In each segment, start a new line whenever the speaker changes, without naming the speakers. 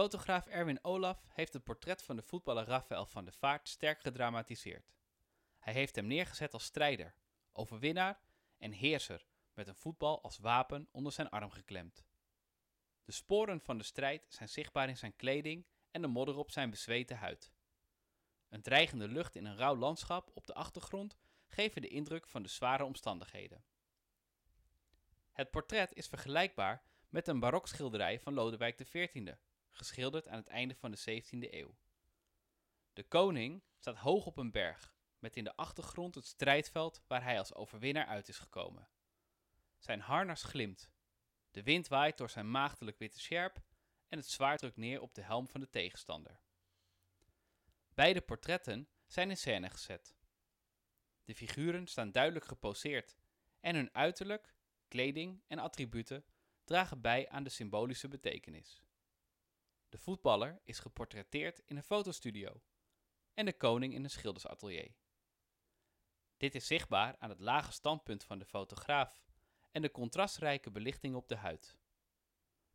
Fotograaf Erwin Olaf heeft het portret van de voetballer Rafael van der Vaart sterk gedramatiseerd. Hij heeft hem neergezet als strijder, overwinnaar en heerser met een voetbal als wapen onder zijn arm geklemd. De sporen van de strijd zijn zichtbaar in zijn kleding en de modder op zijn bezweten huid. Een dreigende lucht in een rauw landschap op de achtergrond geven de indruk van de zware omstandigheden. Het portret is vergelijkbaar met een barokschilderij van Lodewijk XIV geschilderd aan het einde van de 17e eeuw. De koning staat hoog op een berg, met in de achtergrond het strijdveld waar hij als overwinnaar uit is gekomen. Zijn harnas glimt, de wind waait door zijn maagdelijk witte sjerp en het zwaard drukt neer op de helm van de tegenstander. Beide portretten zijn in scène gezet. De figuren staan duidelijk geposeerd en hun uiterlijk, kleding en attributen dragen bij aan de symbolische betekenis. De voetballer is geportretteerd in een fotostudio en de koning in een schildersatelier. Dit is zichtbaar aan het lage standpunt van de fotograaf en de contrastrijke belichting op de huid.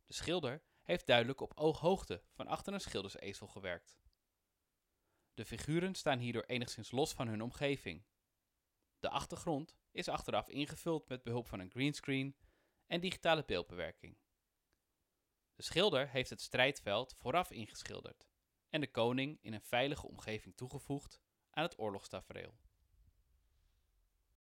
De schilder heeft duidelijk op ooghoogte van achter een schildersezel gewerkt. De figuren staan hierdoor enigszins los van hun omgeving. De achtergrond is achteraf ingevuld met behulp van een greenscreen en digitale beeldbewerking schilder heeft het strijdveld vooraf ingeschilderd en de koning in een veilige omgeving toegevoegd aan het oorlogstafereel